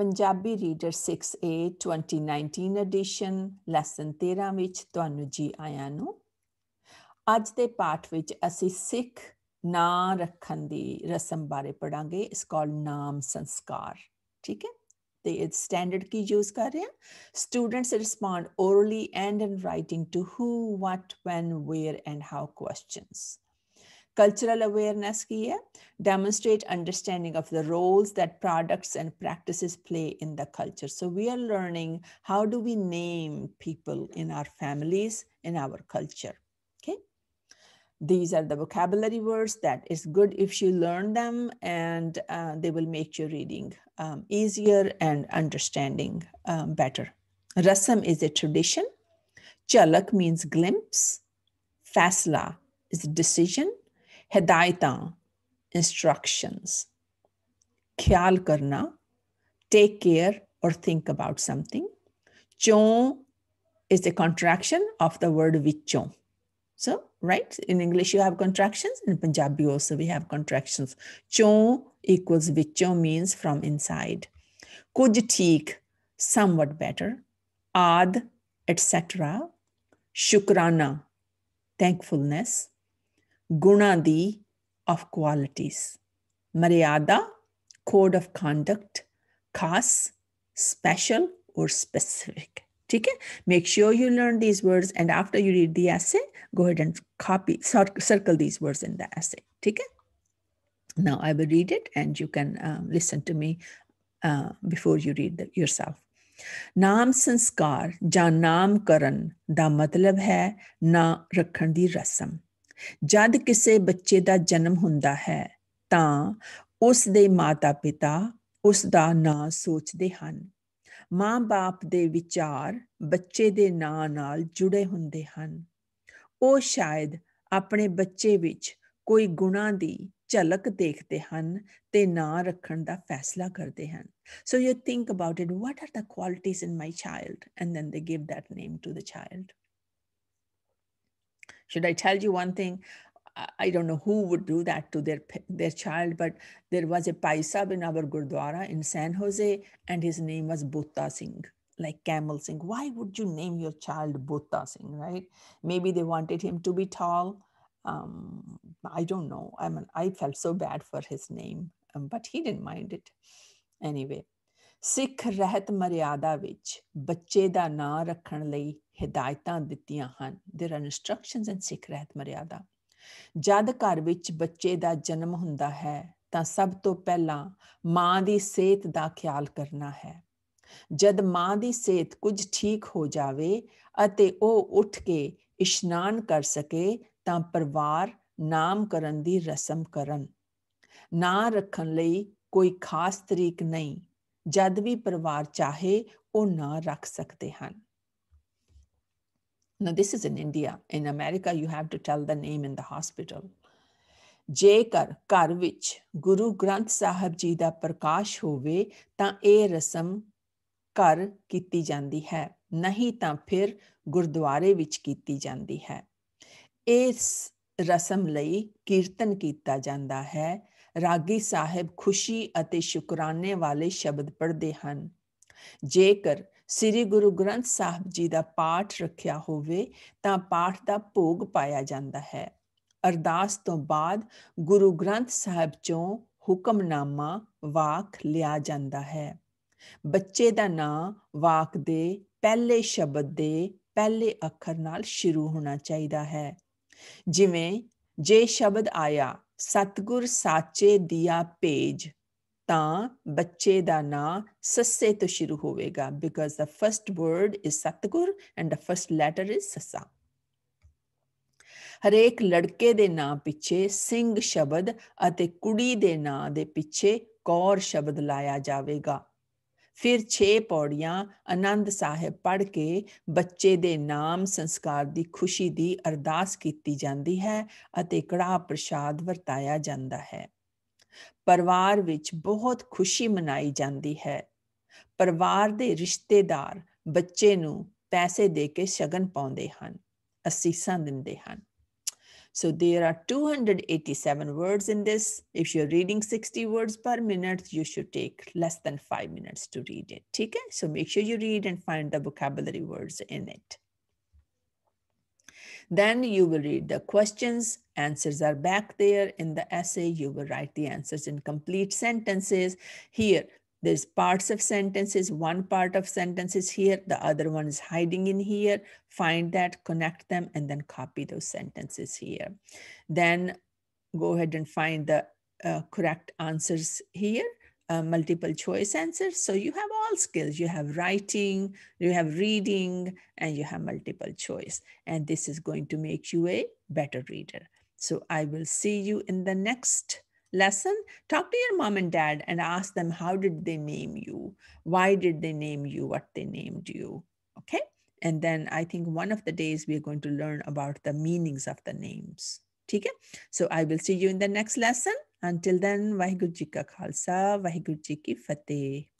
Punjabi reader 6A 2019 edition lesson 13 ਵਿੱਚ ਤੁਹਾਨੂੰ ਜੀ ਆਇਆਂ ਨੂੰ ਅੱਜ ਦੇ ਪਾਠ ਵਿੱਚ ਅਸੀਂ ਸਿੱਖ ਨਾਂ ਰੱਖਣ ਦੀ ਰਸਮ ਬਾਰੇ ਪੜਾਂਗੇ ਇਸ ਕਾਲ ਨਾਮ ਸੰਸਕਾਰ ਠੀਕ ਹੈ ਤੇ ਇਟ ਸਟੈਂਡਰਡ ਕੀ ਯੂਜ਼ ਕਰ ਰਹੇ ਆ students respond orally and in writing to who what when where and how questions cultural awareness Here, demonstrate understanding of the roles that products and practices play in the culture so we are learning how do we name people in our families in our culture okay these are the vocabulary words that is good if you learn them and uh, they will make your reading um, easier and understanding um, better rasam is a tradition chalak means glimpse fasla is decision हिदायतां instructions, ख्याल करना take care or think about something, chon is the contraction of the word vichon. So, right? In English, you have contractions. In Punjabi also, we have contractions. Chon equals vichon means from inside. Kuj theek, somewhat better. Ad, etc. Shukrana, thankfulness gunadi of qualities, maryada, code of conduct, khas, special or specific. ठीक make sure you learn these words. And after you read the essay, go ahead and and copy circle these words in the essay now i will read it and you can um, listen to me uh, before you read yourself ਨਾਮ ਸੰਸਕਾਰ ਜਾਂ ਨਾਮਕਰਨ ਦਾ ਮਤਲਬ ਹੈ ਨਾ ਰੱਖਣ ਦੀ ਰਸਮ ਜਦ ਕਿਸੇ ਬੱਚੇ ਦਾ ਜਨਮ ਹੁੰਦਾ ਹੈ ਤਾਂ ਉਸ ਦੇ ਮਾਤਾ-ਪਿਤਾ ਉਸ ਦਾ ਨਾਂ ਸੋਚਦੇ ਹਨ ਮਾਂ-ਬਾਪ ਦੇ ਵਿਚਾਰ ਬੱਚੇ ਦੇ ਨਾਂ ਨਾਲ ਜੁੜੇ ਹੁੰਦੇ ਹਨ ਉਹ ਸ਼ਾਇਦ ਆਪਣੇ ਬੱਚੇ ਵਿੱਚ ਕੋਈ ਗੁਣਾ ਦੀ ਝਲਕ ਦੇਖਦੇ ਹਨ ਤੇ ਨਾਂ ਰੱਖਣ ਦਾ ਫੈਸਲਾ ਕਰਦੇ ਹਨ so you think about it what are the qualities in my child and then they give that name to the child Should I tell you one thing? I don't know who would do that to their their child, but there was a paisab in our Gurdwara in San Jose, and his name was Bhutta Singh, like Camel Singh. Why would you name your child Bhutta Singh, right? Maybe they wanted him to be tall. Um, I don't know. I mean, I felt so bad for his name, um, but he didn't mind it anyway. Sikh Rehat Maryada ਵਿੱਚ ਬੱਚੇ ਦਾ ਨਾਂ ਰੱਖਣ ਲਈ ਹਦਾਇਤਾਂ ਦਿੱਤੀਆਂ ਹਨ there are instructions in Sikh Rehat Maryada ਜਦ ਘਰ ਵਿੱਚ ਬੱਚੇ ਦਾ ਜਨਮ ਹੁੰਦਾ ਹੈ ਤਾਂ ਸਭ ਤੋਂ ਪਹਿਲਾਂ ਮਾਂ ਦੀ ਸਿਹਤ ਦਾ ਖਿਆਲ ਕਰਨਾ ਹੈ ਜਦ ਮਾਂ ਦੀ ਸਿਹਤ ਕੁਝ ਠੀਕ ਹੋ ਜਾਵੇ ਅਤੇ ਉਹ ਉੱਠ ਕੇ ਇਸ਼ਨਾਨ ਕਰ ਸਕੇ ਤਾਂ ਪਰਿਵਾਰ ਨਾਮਕਰਨ ਦੀ ਰਸਮ ਕਰਨ ਨਾਂ ਰੱਖਣ ਲਈ ਕੋਈ ਖਾਸ ਤਰੀਕ ਨਹੀਂ ਜਦ ਵੀ ਪਰਿਵਾਰ ਚਾਹੇ ਉਹ ਨਾ ਰੱਖ ਸਕਦੇ ਹਨ now this is in india in america you have to tell the name in the hospital ਜੇਕਰ ਘਰ ਵਿੱਚ ਗੁਰੂ ਗ੍ਰੰਥ ਸਾਹਿਬ ਜੀ ਦਾ ਪ੍ਰਕਾਸ਼ ਹੋਵੇ ਤਾਂ ਇਹ ਰਸਮ ਘਰ ਕੀਤੀ ਜਾਂਦੀ ਹੈ ਨਹੀਂ ਤਾਂ ਫਿਰ ਗੁਰਦੁਆਰੇ ਵਿੱਚ ਕੀਤੀ ਜਾਂਦੀ ਹੈ ਇਸ ਰਸਮ ਲਈ ਕੀਰਤਨ ਕੀਤਾ ਜਾਂਦਾ ਹੈ ਰਾਗੀ ਸਾਹਿਬ ਖੁਸ਼ੀ ਅਤੇ ਸ਼ੁਕਰਾਨੇ ਵਾਲੇ ਸ਼ਬਦ ਪੜ੍ਹਦੇ ਹਨ ਜੇਕਰ ਸ੍ਰੀ ਗੁਰੂ ਗ੍ਰੰਥ ਸਾਹਿਬ ਜੀ ਦਾ ਪਾਠ ਰੱਖਿਆ ਹੋਵੇ ਤਾਂ ਪਾਠ ਦਾ ਭੋਗ ਪਾਇਆ ਜਾਂਦਾ ਹੈ ਅਰਦਾਸ ਤੋਂ ਬਾਅਦ ਗੁਰੂ ਗ੍ਰੰਥ ਸਾਹਿਬ ਚੋਂ ਹੁਕਮਨਾਮਾ ਵਾਕ ਲਿਆ ਜਾਂਦਾ ਹੈ ਬੱਚੇ ਦਾ ਨਾਂ ਵਾਕ ਦੇ ਪਹਿਲੇ ਸ਼ਬਦ ਦੇ ਪਹਿਲੇ ਅੱਖਰ ਨਾਲ ਸ਼ੁਰੂ ਹੋਣਾ ਚਾਹੀਦਾ ਹੈ ਜਿਵੇਂ ਜੇ ਸ਼ਬਦ ਆਇਆ ਸਤਗੁਰ ਸਾਚੇ ਦਿਆ ਪੇਜ ਤਾਂ ਬੱਚੇ ਦਾ ਨਾਂ ਸੱਸੇ ਤੋਂ ਸ਼ੁਰੂ ਹੋਵੇਗਾ because the first word is Satgur and the first letter is sassa ਹਰੇਕ ਲੜਕੇ ਦੇ ਨਾਂ ਪਿੱਛੇ ਸਿੰਘ ਸ਼ਬਦ ਅਤੇ ਕੁੜੀ ਦੇ ਨਾਂ ਦੇ ਪਿੱਛੇ ਕੌਰ ਸ਼ਬਦ ਲਾਇਆ ਜਾਵੇਗਾ ਫਿਰ 6 ਪੌੜੀਆਂ ਆਨੰਦ ਸਾਹਿਬ ਪੜ ਕੇ ਬੱਚੇ ਦੇ ਨਾਮ ਸੰਸਕਾਰ ਦੀ ਖੁਸ਼ੀ ਦੀ ਅਰਦਾਸ ਕੀਤੀ ਜਾਂਦੀ ਹੈ ਅਤੇ ਕੜਾ ਪ੍ਰਸ਼ਾਦ ਵਰਤਾਇਆ ਜਾਂਦਾ ਹੈ ਪਰਿਵਾਰ ਵਿੱਚ ਬਹੁਤ ਖੁਸ਼ੀ ਮਨਾਈ ਜਾਂਦੀ ਹੈ ਪਰਿਵਾਰ ਦੇ ਰਿਸ਼ਤੇਦਾਰ ਬੱਚੇ ਨੂੰ ਪੈਸੇ ਦੇ ਕੇ ਸ਼ਗਨ ਪਾਉਂਦੇ ਹਨ ਅਸੀਸਾਂ ਦਿੰਦੇ ਹਨ So there are 287 words in this. If you're reading 60 words per minute, you should take less than five minutes to read it. Okay? So make sure you read and find the vocabulary words in it. Then you will read the questions. Answers are back there in the essay. You will write the answers in complete sentences. Here, there's parts of sentences one part of sentences here the other one is hiding in here find that connect them and then copy those sentences here then go ahead and find the uh, correct answers here uh, multiple choice answers so you have all skills you have writing you have reading and you have multiple choice and this is going to make you a better reader so i will see you in the next lesson talk to your mom and dad and ask them how did they name you why did they name you what they named you okay and then i think one of the days we are going to learn about the meanings of the names ठीक है So I will see you in the next lesson. Until then, Waheguru जी का खालसा की